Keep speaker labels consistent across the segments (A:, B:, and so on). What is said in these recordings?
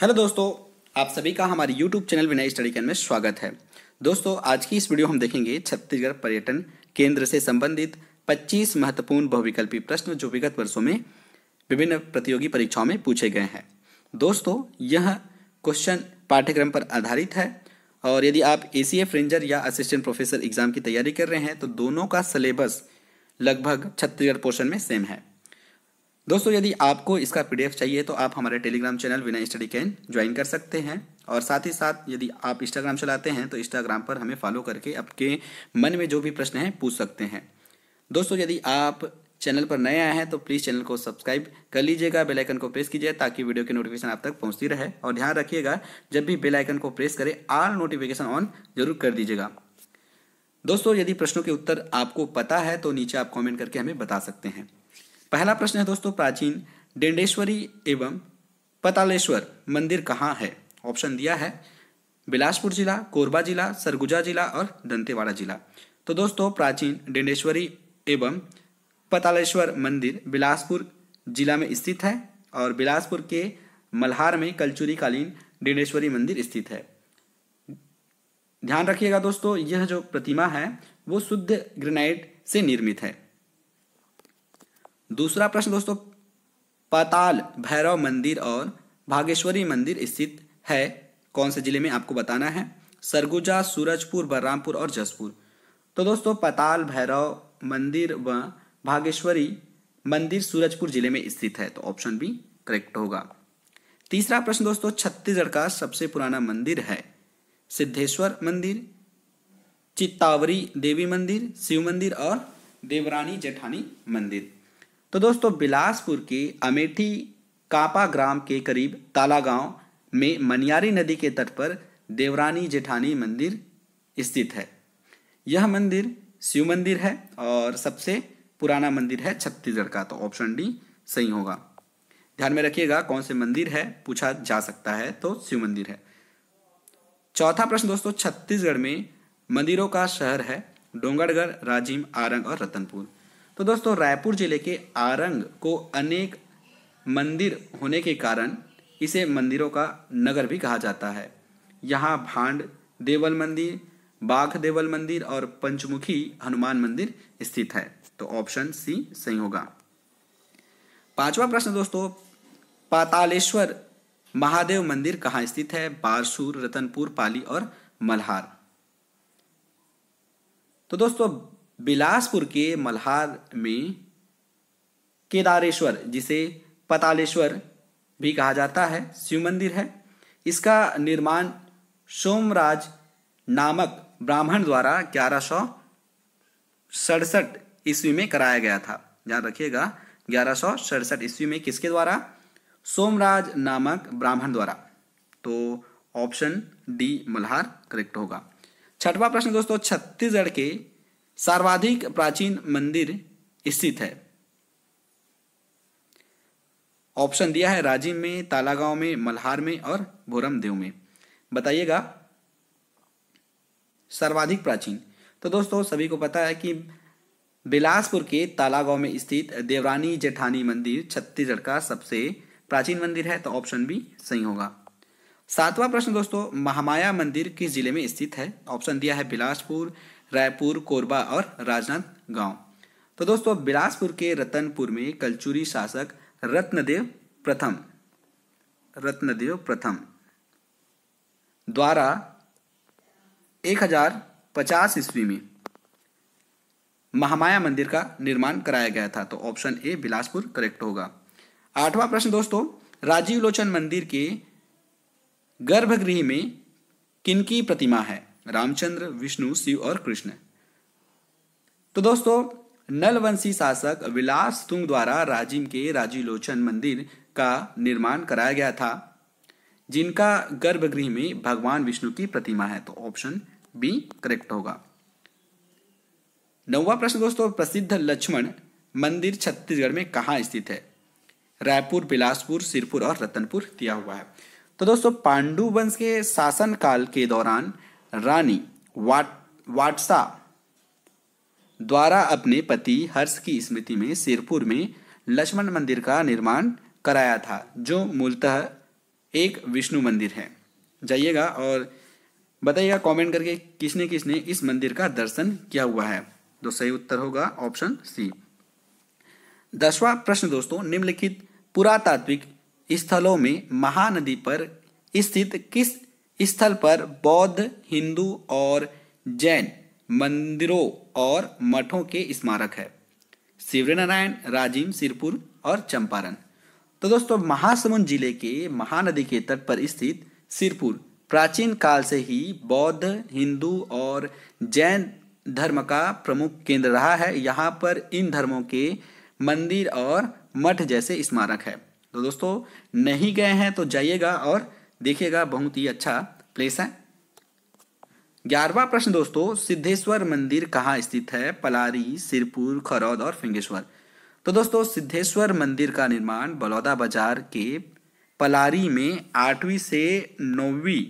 A: hello दोस्तों आप सभी का हमारे YouTube channel Vinay study can में स्वागत है दोस्तों आज की इस वीडियो हम देखेंगे छत्तीसगढ़ पर्यटन केंद्र से संबंधित 25 महत्वपूर्ण बहुविकल्पी प्रश्न जो विगत वर्षों में विभिन्न प्रतियोगी परीक्षाओं में पूछे गए हैं दोस्तों यह क्वेश्चन पाठ्यक्रम पर आधारित है और यदि आप ए सी रेंजर या असिस्टेंट प्रोफेसर एग्जाम की तैयारी कर रहे हैं तो दोनों का सिलेबस लगभग छत्तीसगढ़ पोर्शन में सेम है दोस्तों यदि आपको इसका पीडीएफ चाहिए तो आप हमारे Telegram channel Vinay study can join कर सकते हैं और साथ ही साथ यदि आप इंस्टाग्राम चलाते हैं तो इंस्टाग्राम पर हमें फॉलो करके आपके मन में जो भी प्रश्न हैं पूछ सकते हैं दोस्तों यदि आप चैनल पर नए आए हैं तो प्लीज़ चैनल को सब्सक्राइब कर लीजिएगा बेलाइकन को प्रेस कीजिए ताकि वीडियो की नोटिफिकेशन आप तक पहुँचती रहे और ध्यान रखिएगा जब भी बेलाइकन को प्रेस करें आल नोटिफिकेशन ऑन जरूर कर दीजिएगा दोस्तों यदि प्रश्नों के उत्तर आपको पता है तो नीचे आप कॉमेंट करके हमें बता सकते हैं पहला प्रश्न है दोस्तों प्राचीन डेंडेश्वरी एवं पतालेश्वर मंदिर कहाँ है ऑप्शन दिया है बिलासपुर जिला कोरबा जिला सरगुजा जिला और दंतेवाड़ा जिला तो दोस्तों प्राचीन डेंडेश्वरी एवं पतालेश्वर मंदिर बिलासपुर जिला में स्थित है और बिलासपुर के मल्हार में कलचुरी कालीन डेंडेश्वरी मंदिर स्थित है ध्यान रखिएगा दोस्तों यह जो प्रतिमा है वो शुद्ध ग्रेनाइट से निर्मित है दूसरा प्रश्न दोस्तों पाताल भैरव मंदिर और भागेश्वरी मंदिर स्थित है कौन से जिले में आपको बताना है सरगुजा सूरजपुर बलरामपुर और जसपुर तो दोस्तों पताल भैरव मंदिर व भागेश्वरी मंदिर सूरजपुर जिले में स्थित है तो ऑप्शन बी करेक्ट होगा तीसरा प्रश्न दोस्तों छत्तीसगढ़ का सबसे पुराना मंदिर है सिद्धेश्वर मंदिर चित्तावरी देवी मंदिर शिव मंदिर और देवरानी जेठानी मंदिर तो दोस्तों बिलासपुर के अमेठी कापा ग्राम के करीब ताला गांव में मनियारी नदी के तट पर देवरानी जेठानी मंदिर स्थित है यह मंदिर शिव मंदिर है और सबसे पुराना मंदिर है छत्तीसगढ़ का तो ऑप्शन डी सही होगा ध्यान में रखिएगा कौन से मंदिर है पूछा जा सकता है तो शिव मंदिर है चौथा प्रश्न दोस्तों छत्तीसगढ़ में मंदिरों का शहर है डोंगरगढ़ राजिम आरंग और रतनपुर तो दोस्तों रायपुर जिले के आरंग को अनेक मंदिर होने के कारण इसे मंदिरों का नगर भी कहा जाता है यहाँ भांड देवल मंदिर बाघ देवल मंदिर और पंचमुखी हनुमान मंदिर स्थित है तो ऑप्शन सी सही होगा पांचवा प्रश्न दोस्तों पातालेश्वर महादेव मंदिर कहाँ स्थित है बारसूर रतनपुर पाली और मल्हार तो दोस्तों बिलासपुर के मल्हार में केदारेश्वर जिसे पतालेश्वर भी कहा जाता है शिव मंदिर है इसका निर्माण सोमराज नामक ब्राह्मण द्वारा ग्यारह सौ सड़सठ ईस्वी में कराया गया था ध्यान रखिएगा ग्यारह सौ सड़सठ ईस्वी में किसके द्वारा सोमराज नामक ब्राह्मण द्वारा तो ऑप्शन डी मल्हार करेक्ट होगा छठवां प्रश्न दोस्तों छत्तीसगढ़ के सर्वाधिक प्राचीन मंदिर स्थित है ऑप्शन दिया है राजीव में तालागांव में मल्हार में और भोरमदेव में बताइएगा सर्वाधिक प्राचीन तो दोस्तों सभी को पता है कि बिलासपुर के तालागांव में स्थित देवरानी जेठानी मंदिर छत्तीसगढ़ का सबसे प्राचीन मंदिर है तो ऑप्शन बी सही होगा सातवां प्रश्न दोस्तों महामाया मंदिर किस जिले में स्थित है ऑप्शन दिया है बिलासपुर रायपुर कोरबा और राजनांदगांव तो दोस्तों बिलासपुर के रतनपुर में कलचुरी शासक रत्नदेव प्रथम रत्नदेव प्रथम द्वारा 1050 ईस्वी में महामाया मंदिर का निर्माण कराया गया था तो ऑप्शन ए बिलासपुर करेक्ट होगा आठवां प्रश्न दोस्तों राजीव लोचन मंदिर के गर्भगृह में किनकी प्रतिमा है रामचंद्र विष्णु शिव और कृष्ण तो दोस्तों नलवंशी शासक विलास तुंग द्वारा राजिम के राजीलोचन मंदिर का निर्माण कराया गया था जिनका गर्भगृह में भगवान विष्णु की प्रतिमा है तो ऑप्शन बी करेक्ट होगा नौवा प्रश्न दोस्तों प्रसिद्ध लक्ष्मण मंदिर छत्तीसगढ़ में कहाँ स्थित है रायपुर बिलासपुर सिरपुर और रतनपुर दिया हुआ है तो दोस्तों पांडु वंश के शासनकाल के दौरान रानी वाट वाटसा द्वारा अपने पति हर्ष की स्मृति में सिरपुर में लक्ष्मण मंदिर का निर्माण कराया था जो मूलतः एक विष्णु मंदिर है जाइएगा और बताइएगा कमेंट करके किसने किसने इस मंदिर का दर्शन किया हुआ है तो सही उत्तर होगा ऑप्शन सी दसवा प्रश्न दोस्तों निम्नलिखित पुरातात्विक स्थलों में महानदी पर स्थित किस स्थल पर बौद्ध हिंदू और जैन मंदिरों और मठों के स्मारक है शिवरीनारायण नारायण सिरपुर और चंपारण तो दोस्तों महासमुंद जिले के महानदी के तट पर स्थित सिरपुर प्राचीन काल से ही बौद्ध हिंदू और जैन धर्म का प्रमुख केंद्र रहा है यहाँ पर इन धर्मों के मंदिर और मठ जैसे स्मारक है तो दोस्तों नहीं गए हैं तो जाइएगा और देखिएगा बहुत ही अच्छा प्लेस है ग्यारहवा प्रश्न दोस्तों सिद्धेश्वर मंदिर कहाँ स्थित है पलारी सिरपुर खरौद और फिंगेश्वर तो दोस्तों सिद्धेश्वर मंदिर का निर्माण बलौदा बाजार के पलारी में आठवीं से नौवीं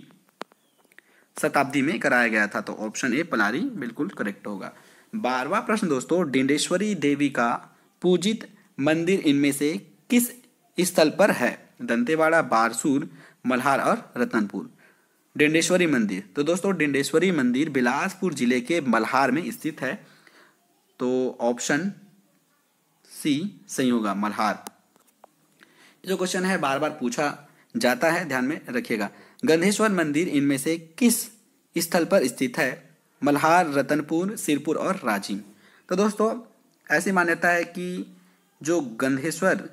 A: शताब्दी में कराया गया था तो ऑप्शन ए पलारी बिल्कुल करेक्ट होगा बारवा प्रश्न दोस्तों डिंडेश्वरी देवी का पूजित मंदिर इनमें से किस स्थल पर है दंतेवाड़ा बारसूर मल्हार और रतनपुर डिंडेश्वरी मंदिर तो दोस्तों डिंडेश्वरी मंदिर बिलासपुर जिले के मल्हार में स्थित है तो ऑप्शन सी सही होगा मल्हार जो क्वेश्चन है बार बार पूछा जाता है ध्यान में रखिएगा गंधेश्वर मंदिर इनमें से किस स्थल पर स्थित है मल्हार रतनपुर सिरपुर और रांची तो दोस्तों ऐसी मान्यता है कि जो गंधेश्वर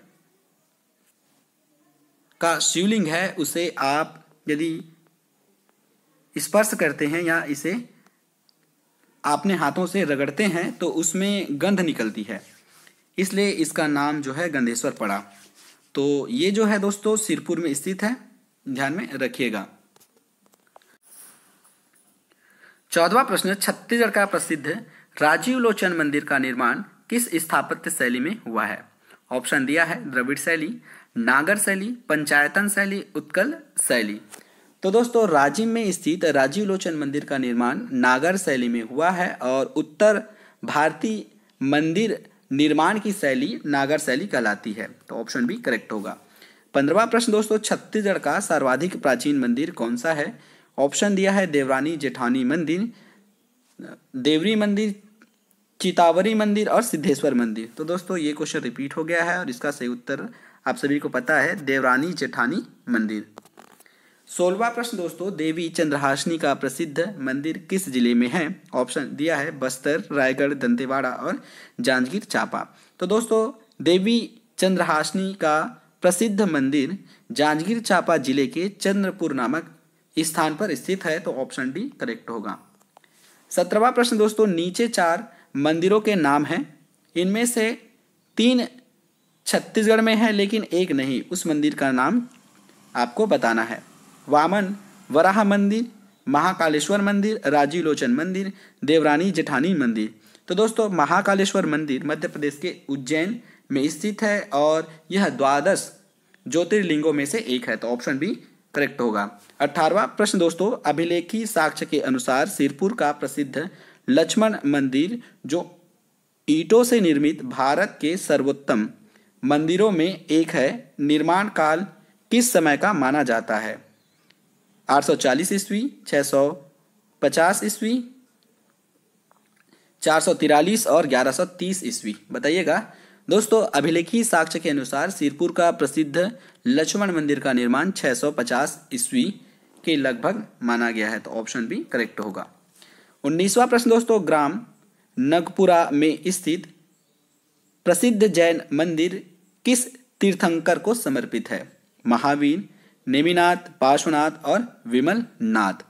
A: का शिवलिंग है उसे आप यदि स्पर्श करते हैं या इसे आपने हाथों से रगड़ते हैं तो उसमें गंध निकलती है इसलिए इसका नाम जो है गंधेश्वर पड़ा तो ये जो है दोस्तों सिरपुर में स्थित है ध्यान में रखिएगा चौदवा प्रश्न छत्तीसगढ़ का प्रसिद्ध राजीव लोचन मंदिर का निर्माण किस स्थापत्य शैली में हुआ है ऑप्शन दिया है द्रविड़ शैली नागर शैली पंचायतन शैली उत्कल शैली तो दोस्तों राजीव में स्थित राजीव लोचन मंदिर का निर्माण नागर शैली में हुआ है और उत्तर भारतीय मंदिर निर्माण की शैली नागर शैली कहलाती है तो ऑप्शन भी करेक्ट होगा पंद्रवा प्रश्न दोस्तों छत्तीसगढ़ का सर्वाधिक प्राचीन मंदिर कौन सा है ऑप्शन दिया है देवरानी जेठानी मंदिर देवरी मंदिर चितावरी मंदिर और सिद्धेश्वर मंदिर तो दोस्तों ये क्वेश्चन रिपीट हो गया है और इसका सही उत्तर आप सभी को पता है देवरानी जेठानी मंदिर सोलवा प्रश्न दोस्तों देवी चंद्रहासिनी का प्रसिद्ध मंदिर किस जिले में है ऑप्शन दिया है बस्तर रायगढ़ दंतेवाड़ा और जांजगीर चापा तो दोस्तों देवी चंद्रहासिनी का प्रसिद्ध मंदिर जांजगीर चापा जिले के चंद्रपुर नामक स्थान पर स्थित है तो ऑप्शन डी करेक्ट होगा सत्रहवा प्रश्न दोस्तों नीचे चार मंदिरों के नाम हैं इनमें से तीन छत्तीसगढ़ में है लेकिन एक नहीं उस मंदिर का नाम आपको बताना है वामन वराह मंदिर महाकालेश्वर मंदिर राजीव लोचन मंदिर देवरानी जेठानी मंदिर तो दोस्तों महाकालेश्वर मंदिर मध्य प्रदेश के उज्जैन में स्थित है और यह द्वादश ज्योतिर्लिंगों में से एक है तो ऑप्शन बी करेक्ट होगा अट्ठारवा प्रश्न दोस्तों अभिलेखी साक्ष्य के अनुसार सिरपुर का प्रसिद्ध लक्ष्मण मंदिर जो ईटों से निर्मित भारत के सर्वोत्तम मंदिरों में एक है निर्माण काल किस समय का माना जाता है 840 ईस्वी सौ पचास ईस्वी तिरालीस और 1130 ईस्वी बताइएगा दोस्तों अभिलेखी साक्ष्य के अनुसार सिरपुर का प्रसिद्ध लक्ष्मण मंदिर का निर्माण 650 ईस्वी के लगभग माना गया है तो ऑप्शन भी करेक्ट होगा उन्नीसवा प्रश्न दोस्तों ग्राम नगपुरा में स्थित प्रसिद्ध जैन मंदिर किस तीर्थंकर को समर्पित है महावीर नेमिनाथ पार्श्वनाथ और विमल नाथ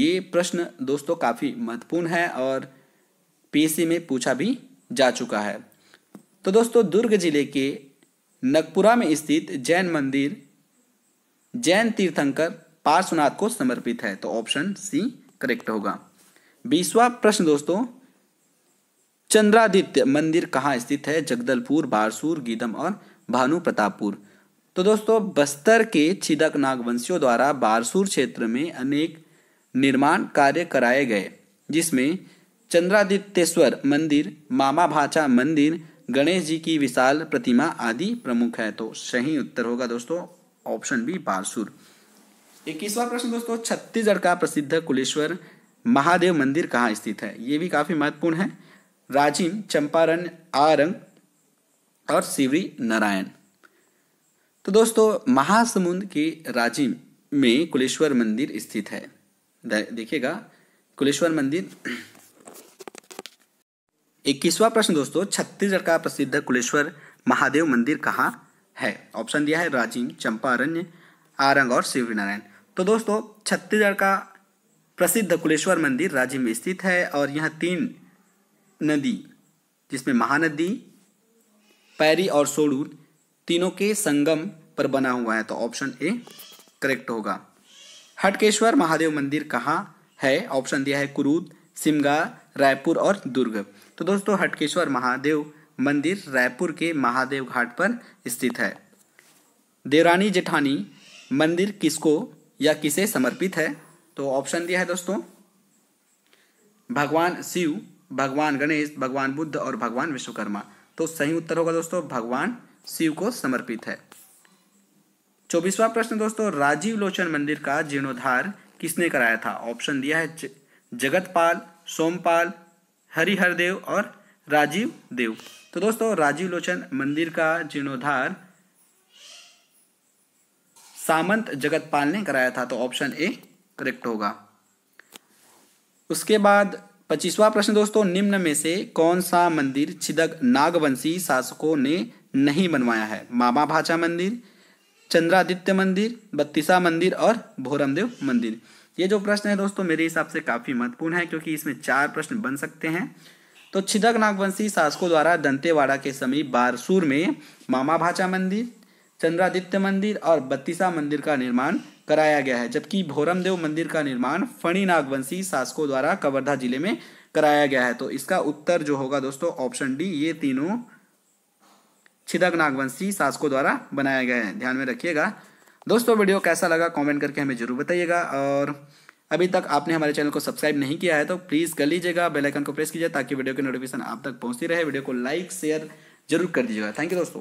A: ये प्रश्न दोस्तों काफ़ी महत्वपूर्ण है और पीसी में पूछा भी जा चुका है तो दोस्तों दुर्ग जिले के नगपुरा में स्थित जैन मंदिर जैन तीर्थंकर पार्श्वनाथ को समर्पित है तो ऑप्शन सी करेक्ट होगा बीसवा प्रश्न दोस्तों चंद्रादित्य मंदिर कहाँ स्थित है जगदलपुर बारसूर गीदम और भानु प्रतापपुर तो दोस्तों बस्तर के छिदक नागवंशियों द्वारा बारसूर क्षेत्र में अनेक निर्माण कार्य कराए गए जिसमें चंद्रादित्येश्वर मंदिर मामा भाचा मंदिर गणेश जी की विशाल प्रतिमा आदि प्रमुख है तो सही उत्तर होगा दोस्तों ऑप्शन बी बारसूर इक्कीसवा प्रश्न दोस्तों छत्तीसगढ़ का प्रसिद्ध कुलेश्वर महादेव मंदिर कहाँ स्थित है ये भी काफ़ी महत्वपूर्ण है राजिम चंपारण आरंग और सिवरी नारायण तो दोस्तों महासमुंद के राजिम में कुलेश्वर मंदिर स्थित है देखिएगा कुलेश्वर मंदिर इक्कीसवा प्रश्न दोस्तों छत्तीसगढ़ का प्रसिद्ध कुलेश्वर महादेव मंदिर कहाँ है ऑप्शन दिया है राजिम चंपारण्य आरंग और शिवरी नारायण तो दोस्तों छत्तीसगढ़ का प्रसिद्ध कुलेश्वर मंदिर राज्य में स्थित है और यह तीन नदी जिसमें महानदी पैरी और सोडूर तीनों के संगम पर बना हुआ है तो ऑप्शन ए करेक्ट होगा हटकेश्वर महादेव मंदिर कहाँ है ऑप्शन दिया है कुरूद सिमगा रायपुर और दुर्ग तो दोस्तों हटकेश्वर महादेव मंदिर रायपुर के महादेव घाट पर स्थित है देवरानी जेठानी मंदिर किसको या किसे समर्पित है तो ऑप्शन दिया है दोस्तों भगवान शिव भगवान गणेश भगवान बुद्ध और भगवान विश्वकर्मा तो सही उत्तर होगा दोस्तों भगवान शिव को समर्पित है चौबीसवा प्रश्न दोस्तों राजीव लोचन मंदिर का जीर्णोद्धार किसने कराया था ऑप्शन दिया है जगतपाल सोमपाल हरिहरदेव और राजीव देव तो दोस्तों राजीव लोचन मंदिर का जीर्णोद्धार सामंत जगतपाल ने कराया था तो ऑप्शन ए करेक्ट होगा उसके बाद पच्चीसवा प्रश्न दोस्तों निम्न में से कौन सा मंदिर छिदक नागवंशी शासकों ने नहीं बनवाया है मामा भाचा मंदिर चंद्रादित्य मंदिर बत्तीसा मंदिर और भोरमदेव मंदिर ये जो प्रश्न है दोस्तों मेरे हिसाब से काफ़ी महत्वपूर्ण है क्योंकि इसमें चार प्रश्न बन सकते हैं तो छिदक नागवंशी शासकों द्वारा दंतेवाड़ा के समीप बारसूर में मामा भाचा मंदिर चंद्रादित्य मंदिर और बत्तीसा मंदिर का निर्माण कराया गया है जबकि भोरमदेव मंदिर का निर्माण फणी नागवंशी शासकों द्वारा कवर्धा जिले में कराया गया है तो इसका उत्तर जो होगा दोस्तों ऑप्शन डी ये तीनों छिदक नागवंशी शासकों द्वारा बनाया गया है ध्यान में रखिएगा दोस्तों वीडियो कैसा लगा कमेंट करके हमें जरूर बताइएगा और अभी तक आपने हमारे चैनल को सब्सक्राइब नहीं किया है तो प्लीज़ कर लीजिएगा बेल आइकन को प्रेस कीजिए ताकि वीडियो की नोटिफिकेशन आप तक पहुंचती रहे वीडियो को लाइक शेयर जरूर कर दीजिएगा थैंक यू दोस्तों